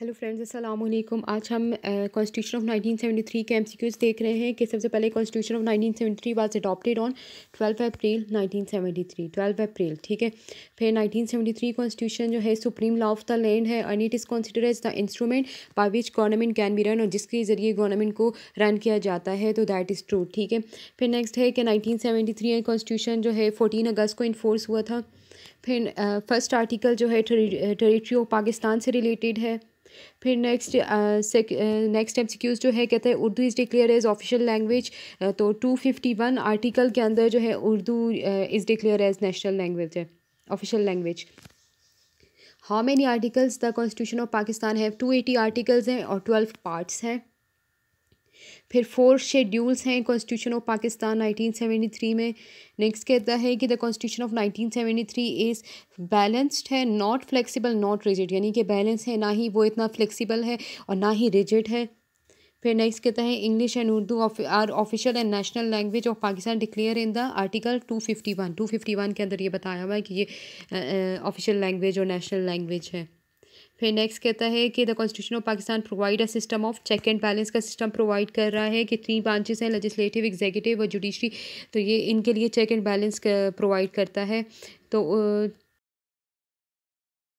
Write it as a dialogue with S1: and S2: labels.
S1: hello friends अस्सलाम वालेकुम आज हम कॉन्स्टिट्यूशन ऑफ 1973 के एमसीक्यूज देख रहे हैं कि सबसे पहले constitution of 1973 was adopted on 12 April 1973 12 April ठीक है फिर 1973 कॉन्स्टिट्यूशन जो है supreme law of the land है and it is consider as the instrument by which government can be run और जिसके ज़रिए गवर्नमेंट को रन किया जाता है तो दैट इज़ ट्रू ठीक है फिर नेक्स्ट है कि नाइनटीन सेवेंटी कॉन्स्टिट्यूशन जो है फोर्टीन अगस्त को इन्फोर्स हुआ था फिर फर्स्ट आर्टिकल जो है टेरीटरी ऑफ पाकिस्तान से रिलेटेड है फिर नेक्स्ट नेक्स्ट एम जो है कहते हैं Urdu is declare as official language तो टू फिफ्टी वन आर्टिकल के अंदर जो है Urdu is declare as national language है official language how many articles the constitution of Pakistan है टू एटी आर्टिकल्स हैं और ट्वेल्व पार्ट्स हैं फिर फोर शेड्यूल्स हैं कॉन्स्टिट्यूशन ऑफ पाकिस्तान 1973 में नेक्स्ट कहता है कि the constitution of 1973 is balanced है नॉट फ्लेक्सिबल नॉट रिजिड यानी कि बैलेंस है ना ही वो इतना फ्लेक्सिबल है और ना ही रिजिड है फिर नेक्स्ट कहता है English and Urdu are official and national language of Pakistan declare in the article two fifty one two fifty one के अंदर ये बताया हुआ है कि ये ऑफिशियल लैंग्वेज और नेशनल लैंग्वेज है फिर नेक्स्ट कहता है कि the constitution of Pakistan provide a system of check and balance का सिस्टम प्रोवाइड कर रहा है कि थ्री ब्रांचेस हैं लजिस्लेटिव एग्जीक्यूटिव और जुडिशरी तो ये इनके लिए चेक एंड बैलेंस प्रोवाइड करता है तो